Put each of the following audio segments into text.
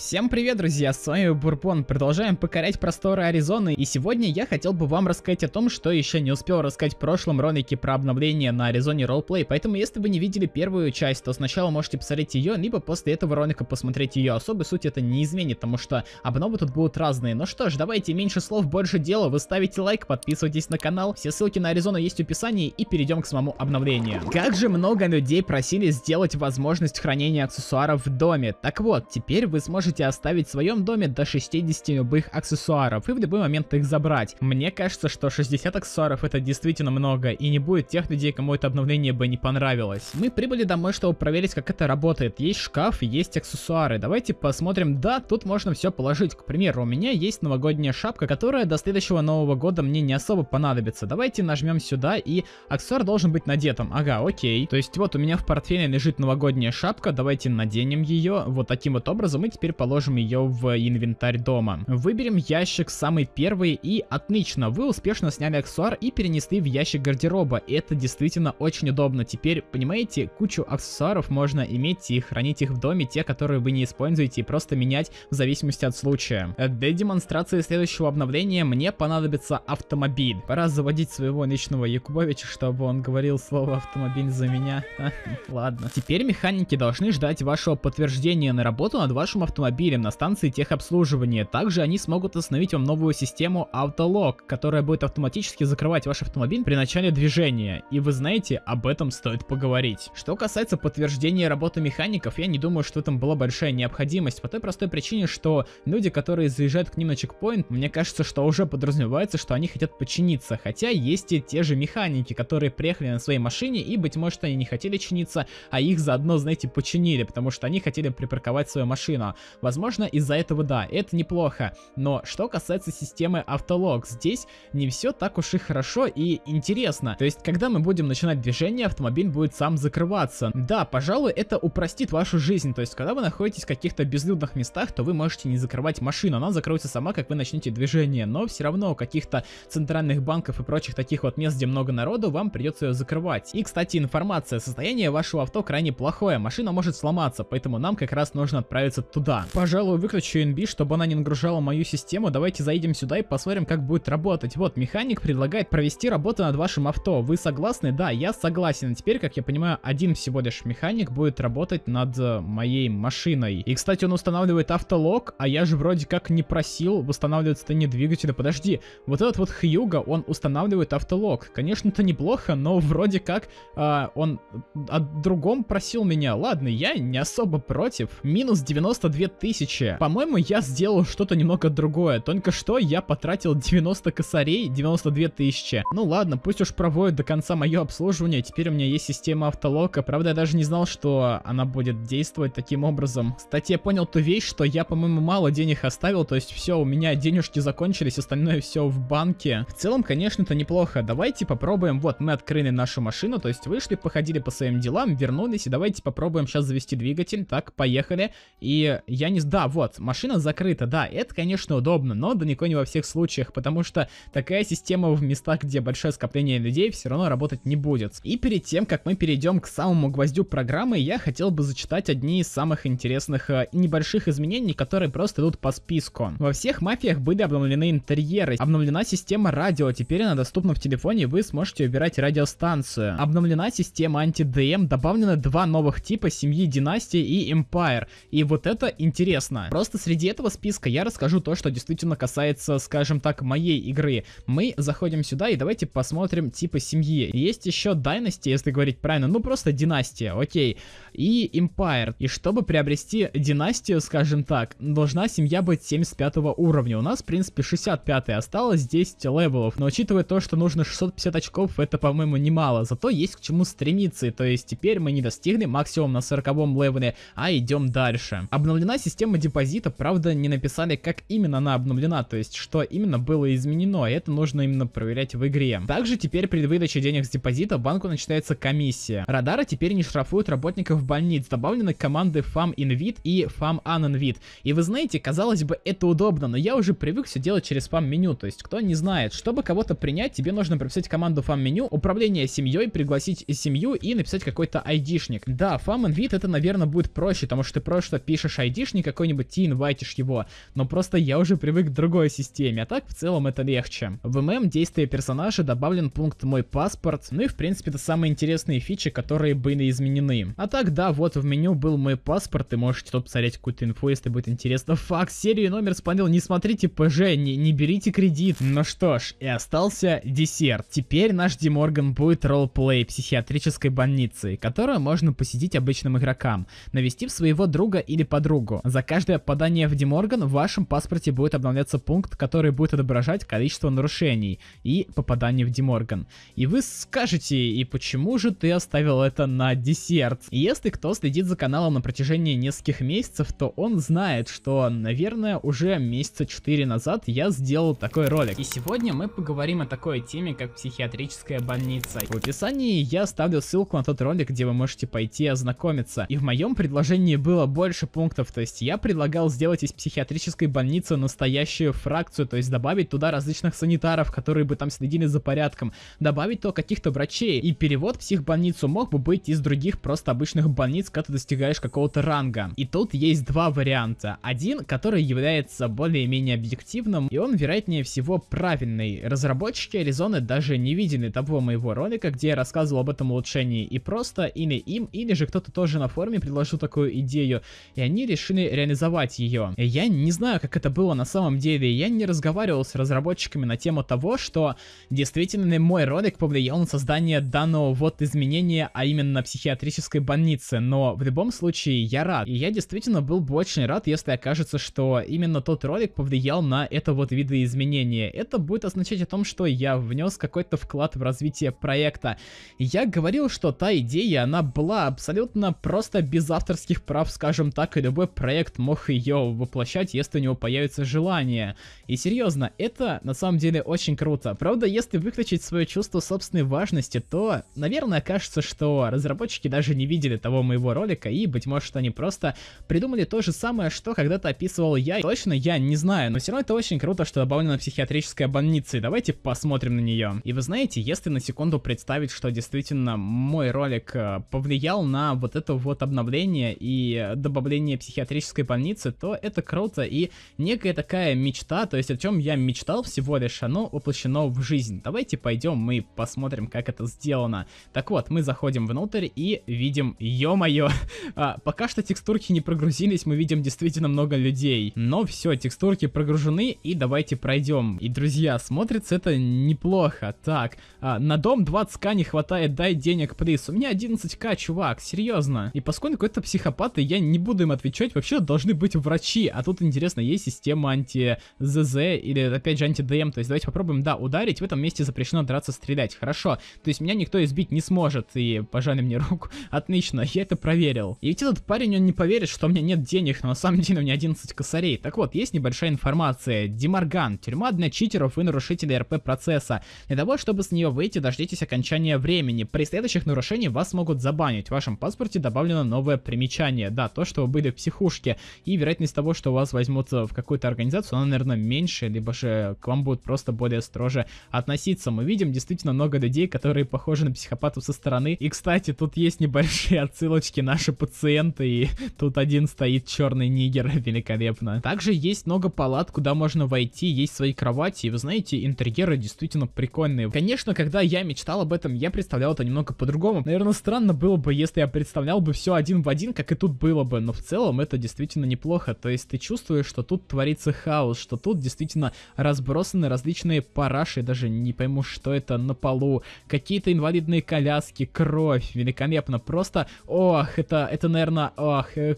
Всем привет, друзья, с вами Бурбон, продолжаем покорять просторы Аризоны, и сегодня я хотел бы вам рассказать о том, что еще не успел рассказать в прошлом ролике про обновление на Аризоне Ролплей, поэтому если вы не видели первую часть, то сначала можете посмотреть ее, либо после этого ролика посмотреть ее, особой суть это не изменит, потому что обновы тут будут разные. Ну что ж, давайте меньше слов, больше дела, вы ставите лайк, подписывайтесь на канал, все ссылки на Аризону есть в описании, и перейдем к самому обновлению. Как же много людей просили сделать возможность хранения аксессуаров в доме, так вот, теперь вы сможете можете оставить в своем доме до 60 любых аксессуаров и в любой момент их забрать. Мне кажется, что 60 аксессуаров это действительно много и не будет тех людей, кому это обновление бы не понравилось. Мы прибыли домой, чтобы проверить, как это работает. Есть шкаф, есть аксессуары. Давайте посмотрим. Да, тут можно все положить. К примеру, у меня есть новогодняя шапка, которая до следующего нового года мне не особо понадобится. Давайте нажмем сюда и аксессуар должен быть надетым. Ага, окей. То есть вот у меня в портфеле лежит новогодняя шапка. Давайте наденем ее вот таким вот образом и теперь положим ее в инвентарь дома. Выберем ящик самый первый и отлично, вы успешно сняли аксессуар и перенесли в ящик гардероба. Это действительно очень удобно. Теперь, понимаете, кучу аксессуаров можно иметь и хранить их в доме, те, которые вы не используете, и просто менять в зависимости от случая. Для демонстрации следующего обновления мне понадобится автомобиль. Пора заводить своего личного Якубовича, чтобы он говорил слово автомобиль за меня. Ладно. Теперь механики должны ждать вашего подтверждения на работу над вашим автомобилем автомобилем на станции техобслуживания. Также они смогут установить вам новую систему Autolock, которая будет автоматически закрывать ваш автомобиль при начале движения. И вы знаете, об этом стоит поговорить. Что касается подтверждения работы механиков, я не думаю, что там была большая необходимость. По той простой причине, что люди, которые заезжают к ним на чекпоинт, мне кажется, что уже подразумевается, что они хотят починиться. Хотя есть и те же механики, которые приехали на своей машине и, быть может, они не хотели чиниться, а их заодно, знаете, починили, потому что они хотели припарковать свою машину. Возможно, из-за этого да, это неплохо. Но что касается системы автолог, здесь не все так уж и хорошо и интересно. То есть, когда мы будем начинать движение, автомобиль будет сам закрываться. Да, пожалуй, это упростит вашу жизнь. То есть, когда вы находитесь в каких-то безлюдных местах, то вы можете не закрывать машину. Она закроется сама, как вы начнете движение. Но все равно у каких-то центральных банков и прочих таких вот мест, где много народу, вам придется ее закрывать. И, кстати, информация. Состояние вашего авто крайне плохое. Машина может сломаться, поэтому нам как раз нужно отправиться туда. Пожалуй, выключу NB, чтобы она не нагружала мою систему. Давайте заедем сюда и посмотрим, как будет работать. Вот, механик предлагает провести работу над вашим авто. Вы согласны? Да, я согласен. Теперь, как я понимаю, один всего лишь механик будет работать над э, моей машиной. И, кстати, он устанавливает автолог, а я же вроде как не просил восстанавливать состояние двигателя. Подожди, вот этот вот Хьюга, он устанавливает автолог. Конечно, это неплохо, но вроде как э, он о другом просил меня. Ладно, я не особо против. Минус 92 2000. По-моему, я сделал что-то немного другое. Только что я потратил 90 косарей, 92 тысячи. Ну ладно, пусть уж проводят до конца мое обслуживание. Теперь у меня есть система автолока. Правда, я даже не знал, что она будет действовать таким образом. Кстати, я понял ту вещь, что я, по-моему, мало денег оставил. То есть все, у меня денежки закончились, остальное все в банке. В целом, конечно, это неплохо. Давайте попробуем. Вот, мы открыли нашу машину. То есть вышли, походили по своим делам, вернулись. И давайте попробуем сейчас завести двигатель. Так, поехали. И я не... Да, вот, машина закрыта, да, это, конечно, удобно, но далеко не во всех случаях, потому что такая система в местах, где большое скопление людей, все равно работать не будет. И перед тем, как мы перейдем к самому гвоздю программы, я хотел бы зачитать одни из самых интересных э, небольших изменений, которые просто идут по списку. Во всех мафиях были обновлены интерьеры, обновлена система радио, теперь она доступна в телефоне, вы сможете выбирать радиостанцию. Обновлена система анти-ДМ, добавлено два новых типа семьи, династии и Empire. И вот это интересно интересно. Просто среди этого списка я расскажу то, что действительно касается, скажем так, моей игры. Мы заходим сюда и давайте посмотрим типы семьи. Есть еще дайности, если говорить правильно, ну просто династия, окей. И Empire. И чтобы приобрести династию, скажем так, должна семья быть 75 уровня. У нас, в принципе, 65 осталось 10 левелов. Но учитывая то, что нужно 650 очков, это, по-моему, немало. Зато есть к чему стремиться. То есть теперь мы не достигли максимум на 40 левеле, а идем дальше. Обновлена система депозита, правда, не написали, как именно она обновлена, то есть что именно было изменено, и а это нужно именно проверять в игре. Также теперь при выдаче денег с депозита банку начинается комиссия. Радары теперь не штрафуют работников больниц, добавлены команды FAM Invit и FAM Uninvit. И вы знаете, казалось бы, это удобно, но я уже привык все делать через FAM-меню, то есть кто не знает, чтобы кого-то принять, тебе нужно прописать команду FAM-меню, управление семьей, пригласить семью и написать какой-то айдишник. Да, FAM Invit это, наверное, будет проще, потому что ты просто пишешь айдишник, айтишник какой-нибудь, ты инвайтишь его. Но просто я уже привык к другой системе, а так в целом это легче. В ММ действия персонажа добавлен пункт «Мой паспорт», ну и в принципе это самые интересные фичи, которые были изменены. А так да, вот в меню был «Мой паспорт», и можете тут посмотреть какую-то инфу, если будет интересно. Факт, серию и номер спанил, не смотрите ПЖ, не, не берите кредит. Ну что ж, и остался десерт. Теперь наш Диморган будет роллплей психиатрической больницы, которую можно посетить обычным игрокам, навестив своего друга или подругу Деморгу. За каждое попадание в Деморган в вашем паспорте будет обновляться пункт, который будет отображать количество нарушений и попаданий в Деморган. И вы скажете, и почему же ты оставил это на десерт? И если кто следит за каналом на протяжении нескольких месяцев, то он знает, что, наверное, уже месяца 4 назад я сделал такой ролик. И сегодня мы поговорим о такой теме, как психиатрическая больница. В описании я оставлю ссылку на тот ролик, где вы можете пойти ознакомиться. И в моем предложении было больше пунктов, то то есть я предлагал сделать из психиатрической больницы настоящую фракцию, то есть добавить туда различных санитаров, которые бы там следили за порядком, добавить то каких-то врачей. И перевод в психбольницу мог бы быть из других просто обычных больниц, когда ты достигаешь какого-то ранга. И тут есть два варианта. Один, который является более-менее объективным, и он, вероятнее всего, правильный. Разработчики Аризоны даже не видели того моего ролика, где я рассказывал об этом улучшении и просто, или им, или же кто-то тоже на форуме предложил такую идею, и они решили решили реализовать ее. Я не знаю, как это было на самом деле, я не разговаривал с разработчиками на тему того, что действительно мой ролик повлиял на создание данного вот изменения, а именно психиатрической больницы, но в любом случае я рад. И я действительно был бы очень рад, если окажется, что именно тот ролик повлиял на это вот видоизменение. Это будет означать о том, что я внес какой-то вклад в развитие проекта. Я говорил, что та идея, она была абсолютно просто без авторских прав, скажем так, и любой проект мог ее воплощать, если у него появится желание. И серьезно, это на самом деле очень круто. Правда, если выключить свое чувство собственной важности, то, наверное, кажется, что разработчики даже не видели того моего ролика, и, быть может, они просто придумали то же самое, что когда-то описывал я. Точно я не знаю, но все равно это очень круто, что добавлена психиатрическая больница, и давайте посмотрим на нее. И вы знаете, если на секунду представить, что действительно мой ролик э, повлиял на вот это вот обновление и добавление психиатрической психиатрической больнице, то это круто и некая такая мечта, то есть о чем я мечтал всего лишь, оно воплощено в жизнь. Давайте пойдем мы посмотрим, как это сделано. Так вот, мы заходим внутрь и видим, ё-моё, а, пока что текстурки не прогрузились, мы видим действительно много людей. Но все, текстурки прогружены и давайте пройдем. И, друзья, смотрится это неплохо. Так, а, на дом 20к не хватает, дай денег приз. У меня 11к, чувак, серьезно. И поскольку это психопаты, я не буду им отвечать вообще должны быть врачи, а тут, интересно, есть система анти-ЗЗ или, опять же, анти-ДМ, то есть давайте попробуем, да, ударить, в этом месте запрещено драться, стрелять, хорошо, то есть меня никто избить не сможет, и пожали мне руку, отлично, я это проверил. И ведь этот парень, он не поверит, что у меня нет денег, но на самом деле у меня 11 косарей. Так вот, есть небольшая информация, Демарган, тюрьма для читеров и нарушителей РП-процесса, для того, чтобы с нее выйти, дождитесь окончания времени, при следующих нарушениях вас могут забанить, в вашем паспорте добавлено новое примечание, да, то, что вы были в ловушке, и вероятность того, что вас возьмут э, в какую-то организацию, она, наверное, меньше, либо же к вам будут просто более строже относиться. Мы видим действительно много людей, которые похожи на психопатов со стороны. И, кстати, тут есть небольшие отсылочки наши пациенты, и тут один стоит черный нигер, великолепно. Также есть много палат, куда можно войти, есть свои кровати, и вы знаете, интерьеры действительно прикольные. Конечно, когда я мечтал об этом, я представлял это немного по-другому. Наверное, странно было бы, если я представлял бы все один в один, как и тут было бы, но в целом это действительно неплохо. То есть ты чувствуешь, что тут творится хаос, что тут действительно разбросаны различные параши, даже не пойму, что это на полу, какие-то инвалидные коляски, кровь, великолепно, просто, ох, это, это, наверное, ох, э,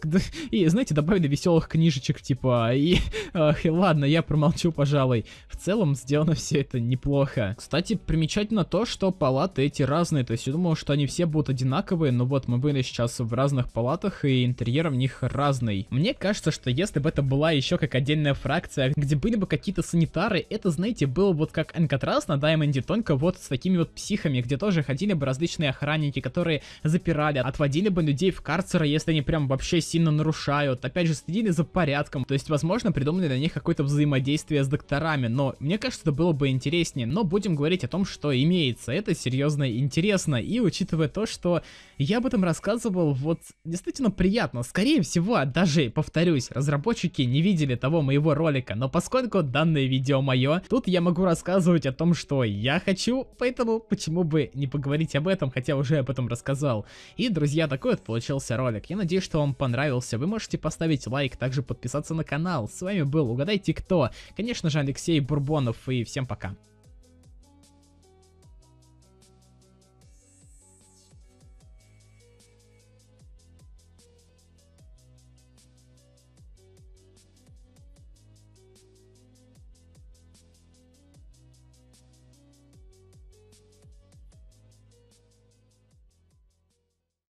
и, знаете, добавили веселых книжечек, типа, и, ох, и ладно, я промолчу, пожалуй. В целом, сделано все это неплохо. Кстати, примечательно то, что палаты эти разные, то есть я думал, что они все будут одинаковые, но вот мы были сейчас в разных палатах, и интерьер в них разный сложный. Мне кажется, что если бы это была еще как отдельная фракция, где были бы какие-то санитары, это, знаете, было вот как Энкатрас на Даймонде, только вот с такими вот психами, где тоже ходили бы различные охранники, которые запирали, отводили бы людей в карцеры, если они прям вообще сильно нарушают. Опять же, следили за порядком. То есть, возможно, придумали для них какое-то взаимодействие с докторами, но мне кажется, это было бы интереснее. Но будем говорить о том, что имеется. Это серьезно интересно. И учитывая то, что я об этом рассказывал, вот действительно приятно. Скорее всего, даже, повторюсь, разработчики не видели того моего ролика, но поскольку данное видео мое, тут я могу рассказывать о том, что я хочу, поэтому почему бы не поговорить об этом, хотя уже об этом рассказал. И, друзья, такой вот получился ролик. Я надеюсь, что вам понравился. Вы можете поставить лайк, также подписаться на канал. С вами был Угадайте Кто. Конечно же, Алексей Бурбонов и всем пока.